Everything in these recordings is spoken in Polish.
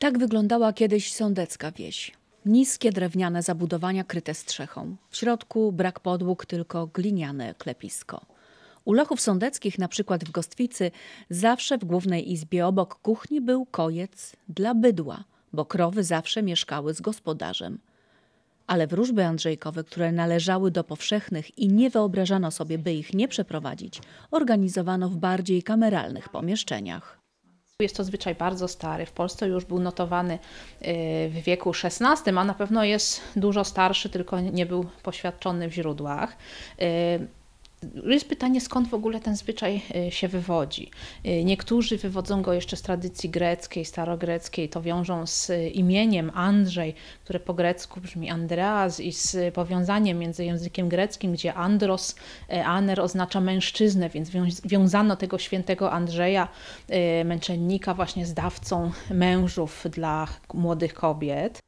Tak wyglądała kiedyś sądecka wieś. Niskie drewniane zabudowania kryte strzechą. W środku brak podłóg, tylko gliniane klepisko. U Lochów Sądeckich, na przykład w Gostwicy, zawsze w głównej izbie obok kuchni był kojec dla bydła, bo krowy zawsze mieszkały z gospodarzem. Ale wróżby Andrzejkowe, które należały do powszechnych i nie wyobrażano sobie, by ich nie przeprowadzić, organizowano w bardziej kameralnych pomieszczeniach. Jest to zwyczaj bardzo stary. W Polsce już był notowany y, w wieku XVI, a na pewno jest dużo starszy, tylko nie był poświadczony w źródłach. Y, jest pytanie, skąd w ogóle ten zwyczaj y, się wywodzi. Y, niektórzy wywodzą go jeszcze z tradycji greckiej, starogreckiej, to wiążą z y, imieniem Andrzej, które po grecku brzmi Andreas i z powiązaniem między językiem greckim, gdzie Andros, e, Aner oznacza mężczyznę, więc wiązano tego świętego Andrzeja, e, męczennika właśnie z dawcą mężów dla młodych kobiet.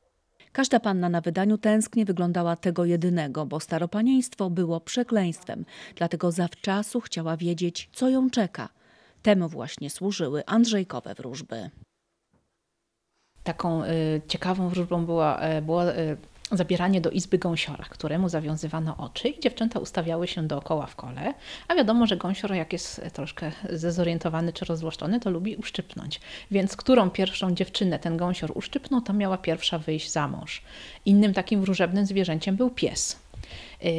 Każda panna na wydaniu tęsknie wyglądała tego jedynego, bo staropanieństwo było przekleństwem, dlatego zawczasu chciała wiedzieć, co ją czeka. Temu właśnie służyły Andrzejkowe wróżby. Taką y, ciekawą wróżbą była, y, była y, zabieranie do izby gąsiora, któremu zawiązywano oczy i dziewczęta ustawiały się dookoła w kole, a wiadomo, że gąsior jak jest troszkę zezorientowany czy rozwłaszczony, to lubi uszczypnąć. Więc którą pierwszą dziewczynę ten gąsior uszczypnął, to miała pierwsza wyjść za mąż. Innym takim wróżebnym zwierzęciem był pies. Yy,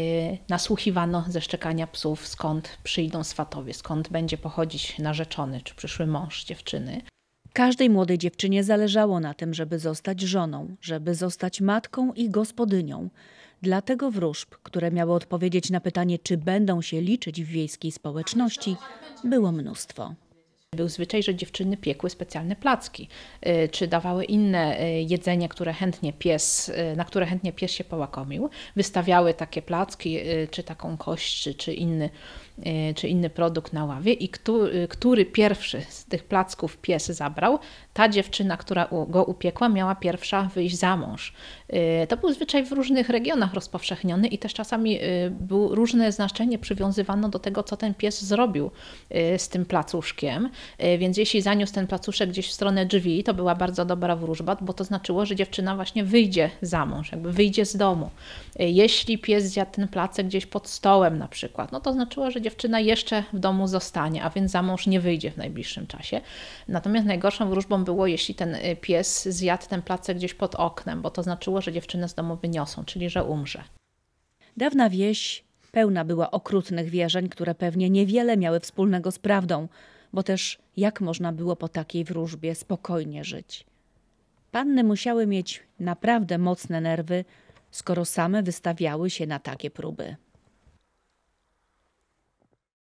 nasłuchiwano ze szczekania psów, skąd przyjdą swatowie, skąd będzie pochodzić narzeczony czy przyszły mąż dziewczyny. Każdej młodej dziewczynie zależało na tym, żeby zostać żoną, żeby zostać matką i gospodynią. Dlatego wróżb, które miały odpowiedzieć na pytanie, czy będą się liczyć w wiejskiej społeczności, było mnóstwo. Był zwyczaj, że dziewczyny piekły specjalne placki, y, czy dawały inne y, jedzenie, które chętnie pies, y, na które chętnie pies się połakomił. Wystawiały takie placki, czy taką kość, czy, inny, czy inny produkt na ławie i który, który pierwszy z tych placków pies zabrał, ta dziewczyna, która go upiekła, miała pierwsza wyjść za mąż. To był zwyczaj w różnych regionach rozpowszechniony i też czasami było różne znaczenie przywiązywano do tego, co ten pies zrobił z tym placuszkiem. E, więc jeśli zaniósł ten placuszek gdzieś w stronę drzwi, to była bardzo dobra wróżba, bo to znaczyło, że dziewczyna właśnie wyjdzie za mąż, jakby wyjdzie z domu. E, jeśli pies zjadł ten placek gdzieś pod stołem na przykład, no to znaczyło, że dziewczyna jeszcze w domu zostanie, a więc za mąż nie wyjdzie w najbliższym czasie. Natomiast najgorszą wróżbą było, jeśli ten e, pies zjadł ten placek gdzieś pod oknem, bo to znaczyło, że dziewczynę z domu wyniosą, czyli że umrze. Dawna wieś pełna była okrutnych wierzeń, które pewnie niewiele miały wspólnego z prawdą bo też jak można było po takiej wróżbie spokojnie żyć? Panny musiały mieć naprawdę mocne nerwy, skoro same wystawiały się na takie próby.